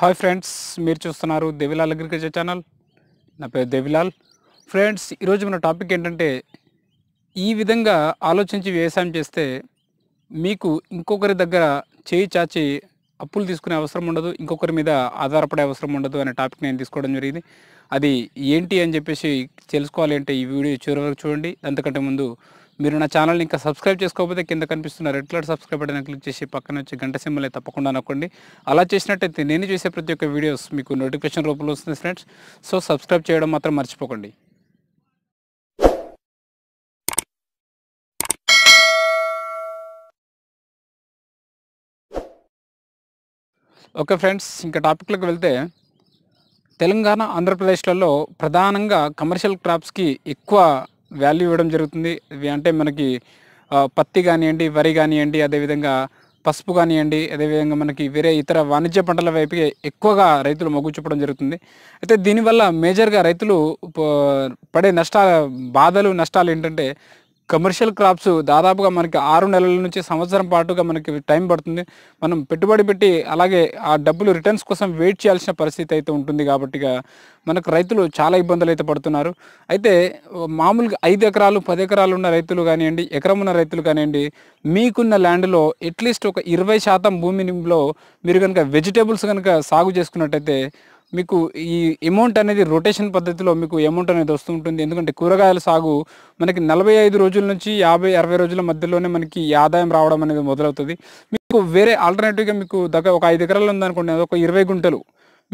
hi friends మీరు చూస్తున్నారు Devilal agriculture channel నా పేరు దేవిలాల్ ఫ్రెండ్స్ ఈరోజు మన టాపిక్ ఏంటంటే ఈ విధంగా ఆలోచించి వ్యవసాయం చేస్తే మీకు ఇంకొకరి దగ్గర చేయి చాచి అప్పులు తీసుకునే అవసరం ఉండదు ఇంకొకరి మీద ఆధారపడే అవసరం ఉండదు అనే టాపిక్ నేను తీసుకోవడం జరిగింది అది ఏంటి అని చెప్పేసి తెలుసుకోవాలి అంటే ఈ వీడియో చివరి వరకు చూడండి అంతకంటే ముందు మీరు నా ఛానల్ని ఇంకా సబ్స్క్రైబ్ చేసుకోకపోతే కింద కనిపిస్తున్న రెడ్ కలర్ సబ్స్క్రైబ్ అయినా క్లిక్ చేసి పక్కన వచ్చి గంట సింబలే తప్పకుండా అనుకోండి అలా చేసినట్టయితే నేను చేసే ప్రతి ఒక్క వీడియోస్ మీకు నోటిఫికేషన్ రూపంలో వస్తుంది ఫ్రెండ్స్ సో సబ్స్క్రైబ్ చేయడం మాత్రం మర్చిపోకండి ఓకే ఫ్రెండ్స్ ఇంకా టాపిక్లోకి వెళ్తే తెలంగాణ ఆంధ్రప్రదేశ్లలో ప్రధానంగా కమర్షియల్ క్రాప్స్కి ఎక్కువ వాల్యూ ఇవ్వడం జరుగుతుంది ఇవి అంటే మనకి పత్తి కానివ్వండి వరి కానివ్వండి అదేవిధంగా పసుపు కానివ్వండి అదేవిధంగా మనకి వేరే ఇతర వాణిజ్య పంటల వైపు ఎక్కువగా రైతులు మొగ్గు చూపడం జరుగుతుంది అయితే దీనివల్ల మేజర్గా రైతులు పడే నష్టాల బాధలు నష్టాలు ఏంటంటే కమర్షియల్ క్రాప్స్ దాదాపుగా మనకి ఆరు నెలల నుంచి సంవత్సరం పాటుగా మనకి టైం పడుతుంది మనం పెట్టుబడి పెట్టి అలాగే ఆ డబ్బులు రిటర్న్స్ కోసం వెయిట్ చేయాల్సిన పరిస్థితి అయితే ఉంటుంది కాబట్టి మనకు రైతులు చాలా ఇబ్బందులు అయితే పడుతున్నారు అయితే మామూలుగా ఐదు ఎకరాలు పది ఎకరాలు ఉన్న రైతులు కానివ్వండి ఎకరం ఉన్న రైతులు కానివ్వండి మీకున్న ల్యాండ్లో అట్లీస్ట్ ఒక ఇరవై శాతం భూమిలో మీరు కనుక వెజిటేబుల్స్ కనుక సాగు చేసుకున్నట్టయితే మీకు ఈ అమౌంట్ అనేది రొటేషన్ పద్ధతిలో మీకు అమౌంట్ అనేది వస్తూ ఉంటుంది ఎందుకంటే కూరగాయల సాగు మనకి నలభై ఐదు రోజుల నుంచి యాభై అరవై రోజుల మధ్యలోనే మనకి ఆదాయం రావడం అనేది మొదలవుతుంది మీకు వేరే ఆల్టర్నేటివ్గా మీకు దగ్గర ఒక ఐదు ఎకరాలు ఉందనుకోండి ఒక ఇరవై గుంటలు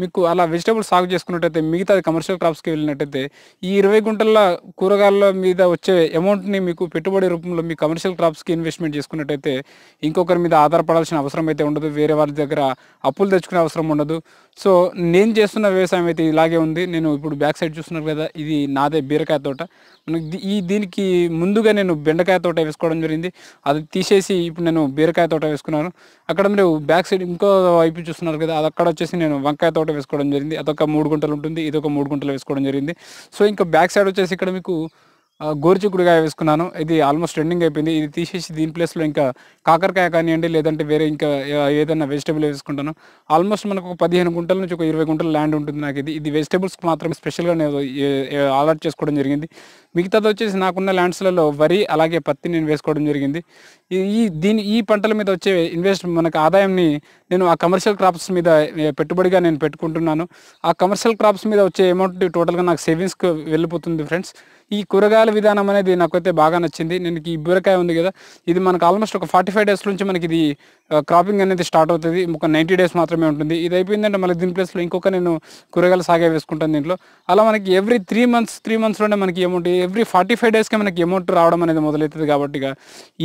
మీకు అలా వెజిటబుల్స్ సాగు చేసుకున్నట్టయితే మిగతా కమర్షియల్ క్రాప్స్కి వెళ్ళినట్టయితే ఈ ఇరవై గుంటల కూరగాయల మీద వచ్చే అమౌంట్ని మీకు పెట్టుబడి రూపంలో మీ కమర్షియల్ క్రాప్స్కి ఇన్వెస్ట్మెంట్ చేసుకున్నట్టయితే ఇంకొకరి మీద ఆధారపడాల్సిన అవసరం అయితే ఉండదు వేరే వారి దగ్గర అప్పులు తెచ్చుకునే అవసరం ఉండదు సో నేను చేస్తున్న వ్యవసాయం అయితే ఇలాగే ఉంది నేను ఇప్పుడు బ్యాక్ సైడ్ చూస్తున్నారు కదా ఇది నాదే బీరకాయ తోట ఈ దీనికి ముందుగా నేను బెండకాయ తోట వేసుకోవడం జరిగింది అది తీసేసి ఇప్పుడు నేను బీరకాయ తోట వేసుకున్నాను అక్కడ మీరు బ్యాక్ సైడ్ ఇంకో వైపు చూస్తున్నారు కదా అది అక్కడ వచ్చేసి నేను వంకాయ తోట ఒకటి వేసుకోవడం జరిగింది అదొక మూడు గుంటలు ఉంటుంది ఇది ఒక మూడు గుంటలు వేసుకోవడం జరిగింది సో ఇంకా బ్యాక్ సైడ్ వచ్చేసి ఇక్కడ మీకు గోరుచిక్కుడుగాయ వేసుకున్నాను ఇది ఆల్మోస్ట్ ఎండింగ్ అయిపోయింది ఇది తీసేసి దీని ప్లేస్లో ఇంకా కాకరకాయ కానివ్వండి లేదంటే వేరే ఇంకా ఏదైనా వెజిటేబుల్ వేసుకుంటాను ఆల్మోస్ట్ మనకు ఒక పదిహేను గుంటల నుంచి ఒక ఇరవై గుంటల ల్యాండ్ ఉంటుంది నాకు ఇది ఇది వెజిటబుల్స్కి మాత్రం స్పెషల్గా నేను అలాట్ చేసుకోవడం జరిగింది మిగతాది వచ్చేసి నాకున్న ల్యాండ్స్లలో వరి అలాగే పత్తి నేను వేసుకోవడం జరిగింది ఈ దీని ఈ పంటల మీద వచ్చే ఇన్వెస్ట్ మనకు ఆదాయంని నేను ఆ కమర్షియల్ క్రాప్స్ మీద పెట్టుబడిగా నేను పెట్టుకుంటున్నాను ఆ కమర్షియల్ క్రాప్స్ మీద వచ్చే అమౌంట్ టోటల్గా నాకు సేవింగ్స్కి వెళ్ళిపోతుంది ఫ్రెండ్స్ ఈ కూరగాయల విధానం అనేది నాకైతే బాగా నచ్చింది నేను ఈ బీరకాయ ఉంది కదా ఇది మనకు ఆల్మోస్ట్ ఒక ఫార్టీ ఫైవ్ డేస్ నుంచి మనకి ఇది క్రాపింగ్ అనేది స్టార్ట్ అవుతుంది ఒక నైంటీ డేస్ మాత్రమే ఉంటుంది ఇది అయిపోయిందంటే మళ్ళీ దీని ప్లేస్లో ఇంకొక నేను కూరగాయలు సాగే వేసుకుంటాను దీంట్లో అలా మనకి ఎవ్రీ త్రీ మంత్స్ త్రీ మంత్స్లోనే మనకి ఏమంటే ఎవ్రీ ఫార్టీ ఫైవ్ డేస్కే మనకి అమౌంట్ రావడం అనేది మొదలవుతుంది కాబట్టి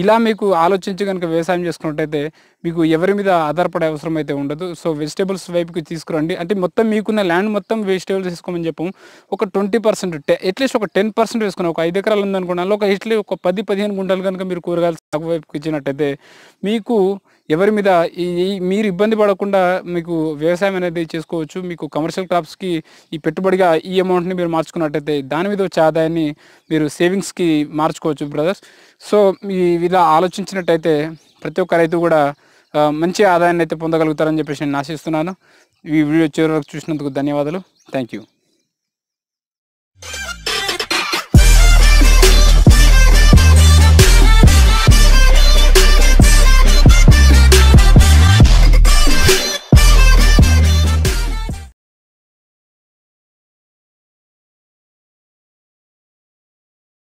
ఇలా మీకు ఆలోచించి కనుక వ్యవసాయం చేసుకున్నట్టయితే మీకు ఎవరి మీద ఆధారపడే అవసరం అయితే ఉండదు సో వెజిటేబుల్స్ వైపుకి తీసుకురండి అంటే మొత్తం మీకున్న ల్యాండ్ మొత్తం వెజిటేబుల్స్ తీసుకోమని చెప్పాము ఒక ట్వంటీ పర్సెంట్ అట్లీస్ట్ ఒక టెన్ పర్సెంట్ వేసుకుని ఒక ఐదు ఎకరాలు ఉందనుకున్నాను ఒక ఇట్లీ ఒక పది పదిహేను గుంటలు కనుక మీరు కూరగాయలు సాగు వైపుకి ఇచ్చినట్టయితే మీకు ఎవరి మీద ఈ మీరు ఇబ్బంది పడకుండా మీకు వ్యవసాయం అనేది చేసుకోవచ్చు మీకు కమర్షియల్ క్రాప్స్కి ఈ పెట్టుబడిగా ఈ అమౌంట్ని మీరు మార్చుకున్నట్టయితే దాని మీద వచ్చే ఆదాయాన్ని మీరు సేవింగ్స్కి మార్చుకోవచ్చు బ్రదర్స్ సో ఈ ఇలా ఆలోచించినట్టయితే ప్రతి ఒక్క రైతు కూడా మంచి ఆదాయాన్ని అయితే పొందగలుగుతారని చెప్పేసి నేను ఆశిస్తున్నాను ఈ వీడియో చివరి వరకు చూసినందుకు ధన్యవాదాలు థ్యాంక్ యూ